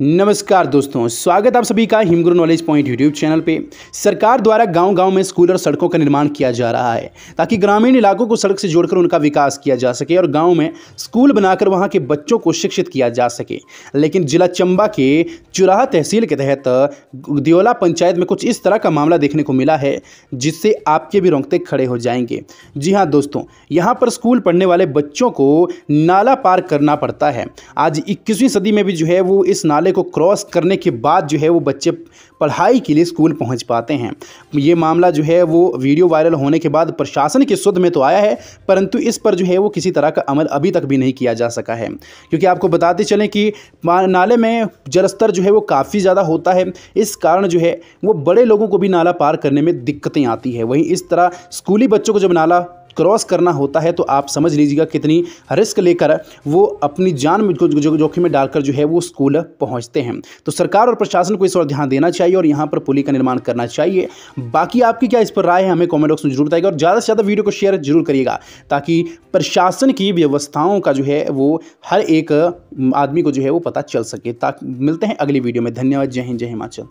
नमस्कार दोस्तों स्वागत आप सभी का Himguru knowledge point YouTube channel पे सरकार द्वारा गांव गांव में स्कूल और सड़कों का निर्माण किया जा रहा है ताकि ग्रामीण इलाकों को सड़क से जोड़कर उनका विकास किया जा सके और गांव में स्कूल बनाकर वहां के बच्चों को शिक्षित किया जा सके लेकिन जिला चंबा के चुराहा तहसील के तहत दियोला पंचायत में कुछ इस तरह का मामला देखने को मिला है जिससे आपके भी रोंगते खड़े हो जाएंगे जी हाँ दोस्तों यहाँ पर स्कूल पढ़ने वाले बच्चों को नाला पार करना पड़ता है आज इक्कीसवीं सदी में भी जो है वो इस नाला नाले को क्रॉस करने के बाद जो है वो बच्चे पढ़ाई के लिए स्कूल पहुंच पाते हैं ये मामला जो है वो वीडियो वायरल होने के बाद प्रशासन के सुध में तो आया है परंतु इस पर जो है वो किसी तरह का अमल अभी तक भी नहीं किया जा सका है क्योंकि आपको बताते चलें कि नाले में जलस्तर जो है वो काफ़ी ज़्यादा होता है इस कारण जो है वो बड़े लोगों को भी नाला पार करने में दिक्कतें आती है वहीं इस तरह स्कूली बच्चों को जब नाला क्रॉस करना होता है तो आप समझ लीजिएगा कितनी रिस्क लेकर वो अपनी जान में जोखिम जो, में डालकर जो है वो स्कूल पहुंचते हैं तो सरकार और प्रशासन को इस ओर ध्यान देना चाहिए और यहाँ पर पुली का निर्माण करना चाहिए बाकी आपकी क्या इस पर राय है हमें कॉमेंट बॉक्स में जरूर बताएगा और ज़्यादा से ज़्यादा वीडियो को शेयर जरूर करिएगा ताकि प्रशासन की व्यवस्थाओं का जो है वो हर एक आदमी को जो है वो पता चल सके ताकि मिलते हैं अगली वीडियो में धन्यवाद जय हिंद जय हिमाचल